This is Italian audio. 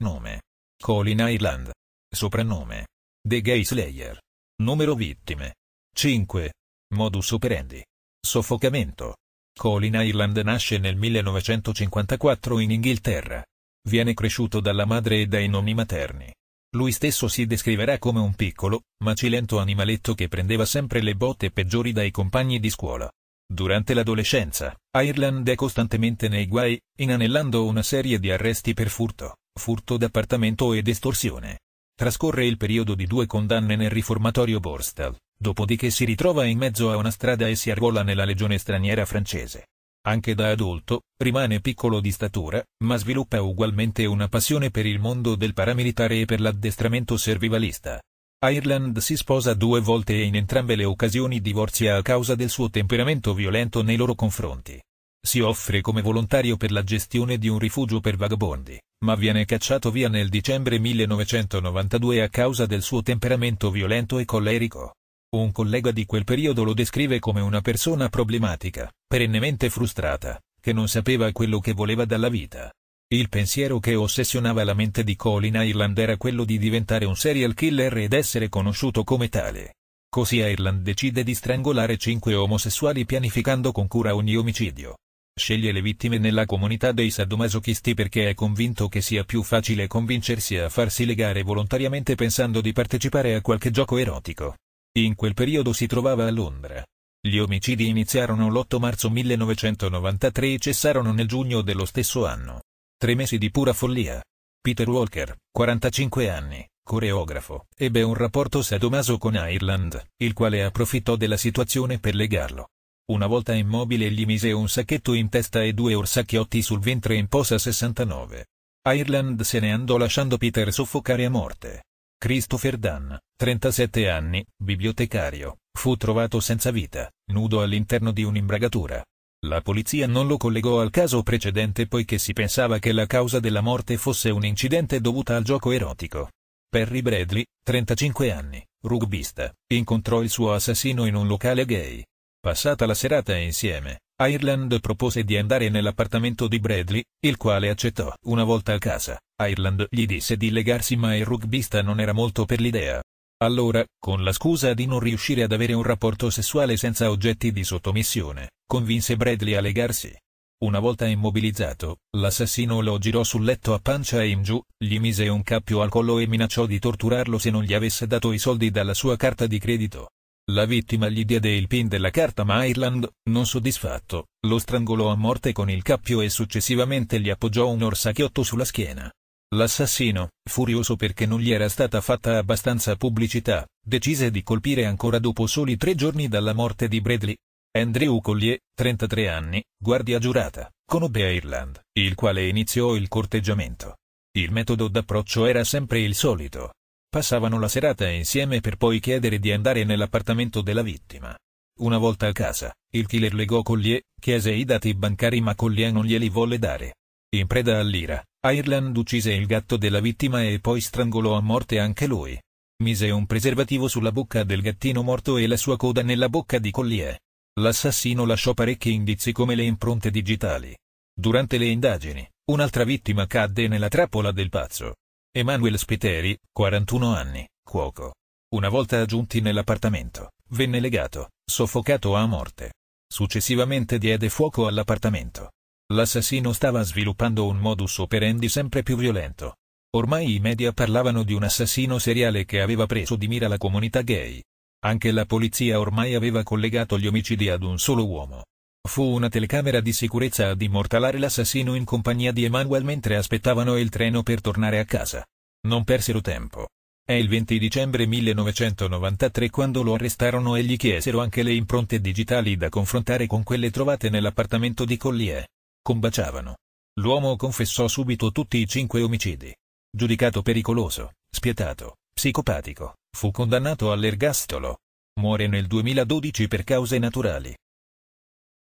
Nome. Colin Ireland. Soprannome. The Gay Slayer. Numero vittime. 5. Modus operandi. Soffocamento. Colin Ireland nasce nel 1954 in Inghilterra. Viene cresciuto dalla madre e dai nonni materni. Lui stesso si descriverà come un piccolo, macilento animaletto che prendeva sempre le botte peggiori dai compagni di scuola. Durante l'adolescenza, Ireland è costantemente nei guai, inanellando una serie di arresti per furto furto d'appartamento ed estorsione. Trascorre il periodo di due condanne nel riformatorio Borstal, dopodiché si ritrova in mezzo a una strada e si arruola nella legione straniera francese. Anche da adulto, rimane piccolo di statura, ma sviluppa ugualmente una passione per il mondo del paramilitare e per l'addestramento servivalista. Ireland si sposa due volte e in entrambe le occasioni divorzia a causa del suo temperamento violento nei loro confronti. Si offre come volontario per la gestione di un rifugio per vagabondi, ma viene cacciato via nel dicembre 1992 a causa del suo temperamento violento e collerico. Un collega di quel periodo lo descrive come una persona problematica, perennemente frustrata, che non sapeva quello che voleva dalla vita. Il pensiero che ossessionava la mente di Colin Ireland era quello di diventare un serial killer ed essere conosciuto come tale. Così Ireland decide di strangolare cinque omosessuali pianificando con cura ogni omicidio, Sceglie le vittime nella comunità dei sadomasochisti perché è convinto che sia più facile convincersi a farsi legare volontariamente pensando di partecipare a qualche gioco erotico. In quel periodo si trovava a Londra. Gli omicidi iniziarono l'8 marzo 1993 e cessarono nel giugno dello stesso anno. Tre mesi di pura follia. Peter Walker, 45 anni, coreografo, ebbe un rapporto sadomaso con Ireland, il quale approfittò della situazione per legarlo. Una volta immobile gli mise un sacchetto in testa e due orsacchiotti sul ventre in posa 69. Ireland se ne andò lasciando Peter soffocare a morte. Christopher Dunn, 37 anni, bibliotecario, fu trovato senza vita, nudo all'interno di un'imbragatura. La polizia non lo collegò al caso precedente poiché si pensava che la causa della morte fosse un incidente dovuto al gioco erotico. Perry Bradley, 35 anni, rugbista, incontrò il suo assassino in un locale gay. Passata la serata insieme, Ireland propose di andare nell'appartamento di Bradley, il quale accettò. Una volta a casa, Ireland gli disse di legarsi ma il rugbista non era molto per l'idea. Allora, con la scusa di non riuscire ad avere un rapporto sessuale senza oggetti di sottomissione, convinse Bradley a legarsi. Una volta immobilizzato, l'assassino lo girò sul letto a pancia in giù, gli mise un cappio al collo e minacciò di torturarlo se non gli avesse dato i soldi dalla sua carta di credito. La vittima gli diede il pin della carta ma Ireland, non soddisfatto, lo strangolò a morte con il cappio e successivamente gli appoggiò un orsacchiotto sulla schiena. L'assassino, furioso perché non gli era stata fatta abbastanza pubblicità, decise di colpire ancora dopo soli tre giorni dalla morte di Bradley. Andrew Collier, 33 anni, guardia giurata, conobbe Ireland, il quale iniziò il corteggiamento. Il metodo d'approccio era sempre il solito, Passavano la serata insieme per poi chiedere di andare nell'appartamento della vittima. Una volta a casa, il killer legò Collier, chiese i dati bancari ma Collier non glieli volle dare. In preda all'ira, Ireland uccise il gatto della vittima e poi strangolò a morte anche lui. Mise un preservativo sulla bocca del gattino morto e la sua coda nella bocca di Collier. L'assassino lasciò parecchi indizi come le impronte digitali. Durante le indagini, un'altra vittima cadde nella trappola del pazzo. Emanuel Spiteri, 41 anni, cuoco. Una volta giunti nell'appartamento, venne legato, soffocato a morte. Successivamente diede fuoco all'appartamento. L'assassino stava sviluppando un modus operandi sempre più violento. Ormai i media parlavano di un assassino seriale che aveva preso di mira la comunità gay. Anche la polizia ormai aveva collegato gli omicidi ad un solo uomo. Fu una telecamera di sicurezza ad immortalare l'assassino in compagnia di Emmanuel mentre aspettavano il treno per tornare a casa. Non persero tempo. È il 20 dicembre 1993 quando lo arrestarono e gli chiesero anche le impronte digitali da confrontare con quelle trovate nell'appartamento di Collier. Combaciavano. L'uomo confessò subito tutti i cinque omicidi. Giudicato pericoloso, spietato, psicopatico, fu condannato all'ergastolo. Muore nel 2012 per cause naturali.